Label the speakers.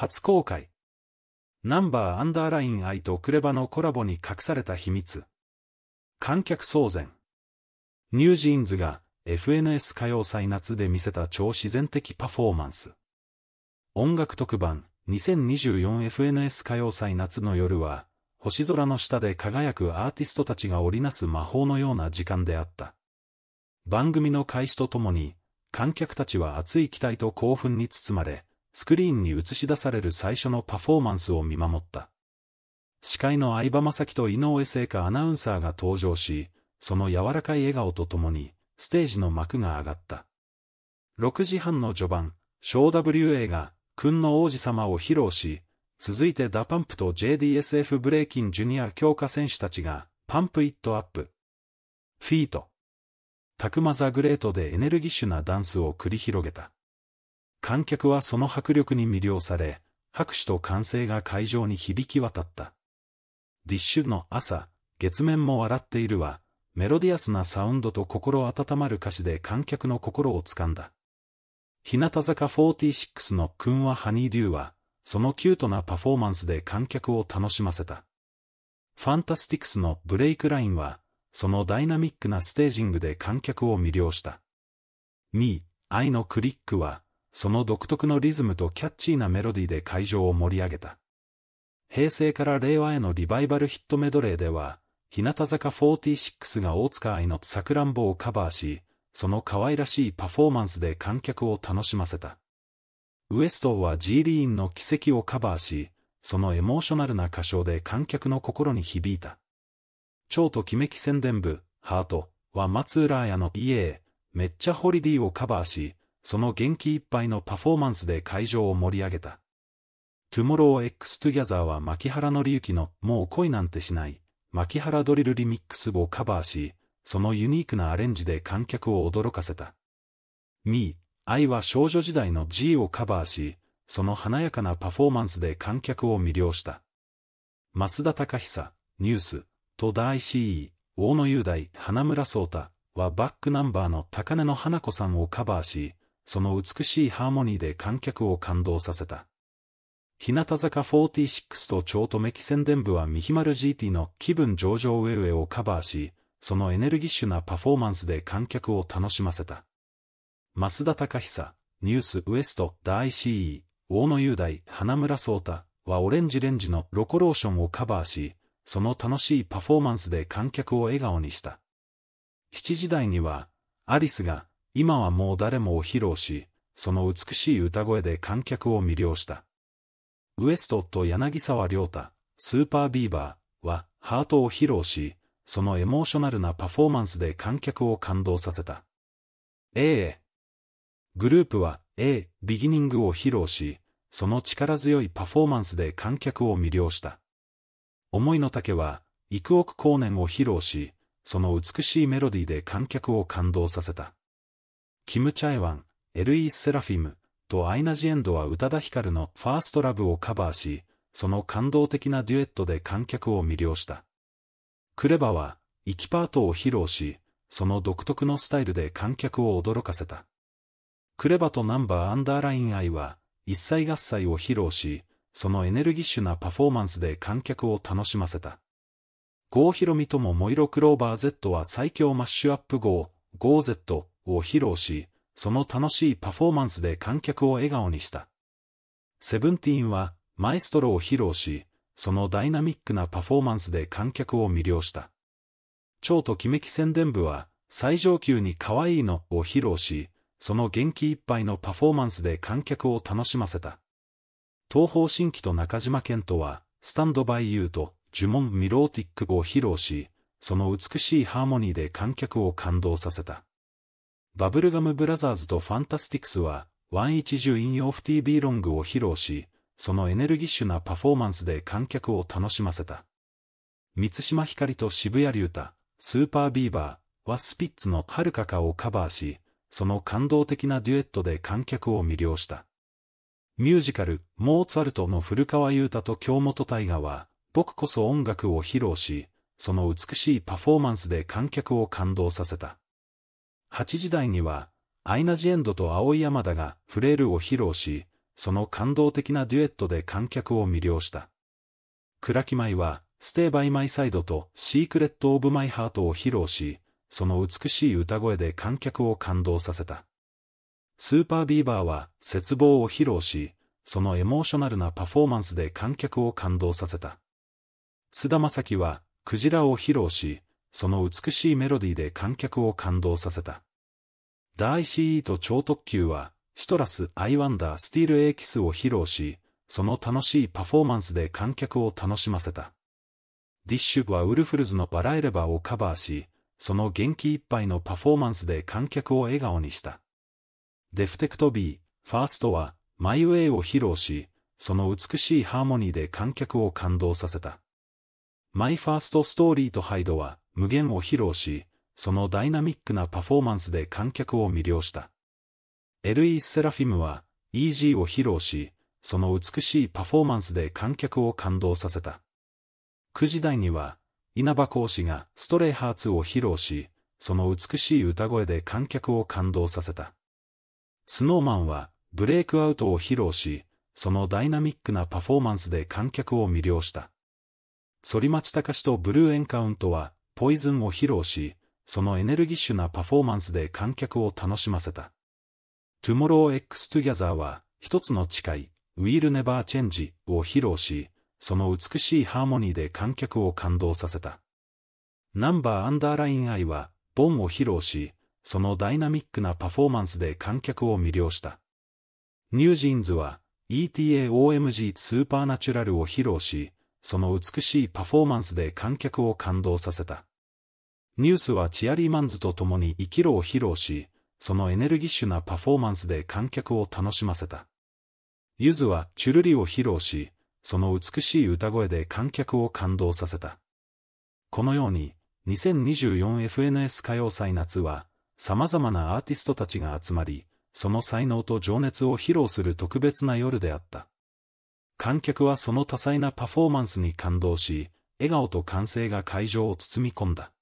Speaker 1: 初公開。ナンバーアンダーライン愛とクレバのコラボに隠された秘密。観客騒然。ニュージーンズが FNS 歌謡祭夏で見せた超自然的パフォーマンス。音楽特番 2024FNS 歌謡祭夏の夜は、星空の下で輝くアーティストたちが織りなす魔法のような時間であった。番組の開始とともに、観客たちは熱い期待と興奮に包まれ、スクリーンに映し出される最初のパフォーマンスを見守った。司会の相葉雅紀と井上聖華アナウンサーが登場し、その柔らかい笑顔とともに、ステージの幕が上がった。6時半の序盤、小 WA が、君の王子様を披露し、続いてダパンプと JDSF ブレイキンジュニア強化選手たちが、パンプイットアップ。フィート。たくまザグレートでエネルギッシュなダンスを繰り広げた。観客はその迫力に魅了され、拍手と歓声が会場に響き渡った。ディッシュの朝、月面も笑っているは、メロディアスなサウンドと心温まる歌詞で観客の心を掴んだ。日向坂46の君はハニーデューは、そのキュートなパフォーマンスで観客を楽しませた。ファンタスティクスのブレイクラインは、そのダイナミックなステージングで観客を魅了した。2愛のクリックは、その独特のリズムとキャッチーなメロディーで会場を盛り上げた。平成から令和へのリバイバルヒットメドレーでは、日向坂46が大塚愛のさくらんぼをカバーし、その可愛らしいパフォーマンスで観客を楽しませた。ウエストは G リーンの奇跡をカバーし、そのエモーショナルな歌唱で観客の心に響いた。蝶とキメキ宣伝部、ハートは松浦綾の EA、めっちゃホリディをカバーし、その元気いっぱいのパフォーマンスで会場を盛り上げた。Tomorrow X Together は牧原紀之のもう恋なんてしない牧原ドリルリミックスをカバーし、そのユニークなアレンジで観客を驚かせた。Me、愛は少女時代の G をカバーし、その華やかなパフォーマンスで観客を魅了した。増田隆久、ニュース、と大 CE、大野雄大、花村聡太はバックナンバーの高根の花子さんをカバーし、その美しいハーモニーで観客を感動させた。日向坂46と超止め記宣伝部はミヒマル GT の気分上々ウェウェをカバーし、そのエネルギッシュなパフォーマンスで観客を楽しませた。増田隆久、ニュースウエスト、大 CE、大野雄大、花村聡太はオレンジレンジのロコローションをカバーし、その楽しいパフォーマンスで観客を笑顔にした。7時台には、アリスが今はもう誰もを披露し、その美しい歌声で観客を魅了した。ウエストと柳沢亮太、スーパービーバーは、ハートを披露し、そのエモーショナルなパフォーマンスで観客を感動させた。A グループは A、ビギニングを披露し、その力強いパフォーマンスで観客を魅了した。思いの丈は、幾億光年を披露し、その美しいメロディーで観客を感動させた。キム・チャエワン、エルイー・セラフィムとアイナ・ジ・エンドは宇多田ヒカルのファーストラブをカバーし、その感動的なデュエットで観客を魅了した。クレバは、生きパートを披露し、その独特のスタイルで観客を驚かせた。クレバとナンバーアンダーラインアイは、一切合切を披露し、そのエネルギッシュなパフォーマンスで観客を楽しませた。郷ひろみともモイロクローバー Z は最強マッシュアップ号、ゴー Z、を披露し、その楽しいパフォーマンスで観客を笑顔にした。セブンティーンは、マエストロを披露し、そのダイナミックなパフォーマンスで観客を魅了した。蝶ときめき宣伝部は、最上級に可愛いのを披露し、その元気いっぱいのパフォーマンスで観客を楽しませた。東方神起と中島健人は、スタンドバイユーと呪文ミローティックを披露し、その美しいハーモニーで観客を感動させた。バブルガムブラザーズとファンタスティクスは、110インオフ TV ロングを披露し、そのエネルギッシュなパフォーマンスで観客を楽しませた。三島ひかりと渋谷竜太、スーパービーバーはスピッツの遥かかをカバーし、その感動的なデュエットで観客を魅了した。ミュージカル、モーツァルトの古川優太と京本大河は、僕こそ音楽を披露し、その美しいパフォーマンスで観客を感動させた。8時台には、アイナ・ジ・エンドと青井山田がフレールを披露し、その感動的なデュエットで観客を魅了した。クラキマイは、ステイ・バイ・マイ・サイドとシークレット・オブ・マイ・ハートを披露し、その美しい歌声で観客を感動させた。スーパービーバーは絶望を披露し、そのエモーショナルなパフォーマンスで観客を感動させた。菅田正樹は、クジラを披露し、その美しいメロディーで観客を感動させた。ダーイ CE と超特急は、シトラス・アイワンダー・スティール・エーキスを披露し、その楽しいパフォーマンスで観客を楽しませた。ディッシュはウルフルズのバラエレバーをカバーし、その元気いっぱいのパフォーマンスで観客を笑顔にした。デフテクト B、ファーストは、マイウェイを披露し、その美しいハーモニーで観客を感動させた。マイファーストストーリーとハイドは、無限を披露し、そのダイナミックなパフォーマンスで観客を魅了した。L.E. セラフィムは E.G. を披露し、その美しいパフォーマンスで観客を感動させた。9時台には、稲葉講師がストレイハーツを披露し、その美しい歌声で観客を感動させた。スノーマンはブレイクアウトを披露し、そのダイナミックなパフォーマンスで観客を魅了した。反町隆史とブルーエンカウントはポイズンを披露し、そのエネルギッシュなパフォーマンスで観客を楽しませた。Tomorrow X Together は、一つの誓い、w ィ l l Never Change を披露し、その美しいハーモニーで観客を感動させた。ナンバーアンダーライン I は、ボンを披露し、そのダイナミックなパフォーマンスで観客を魅了した。ニュージーンズは、ETAOMG スーパーナチュラルを披露し、その美しいパフォーマンスで観客を感動させた。ニュースはチアリーマンズと共に生きろを披露し、そのエネルギッシュなパフォーマンスで観客を楽しませた。ゆずはチュルリを披露し、その美しい歌声で観客を感動させた。このように、2024FNS 歌謡祭夏は、様々なアーティストたちが集まり、その才能と情熱を披露する特別な夜であった。観客はその多彩なパフォーマンスに感動し、笑顔と歓声が会場を包み込んだ。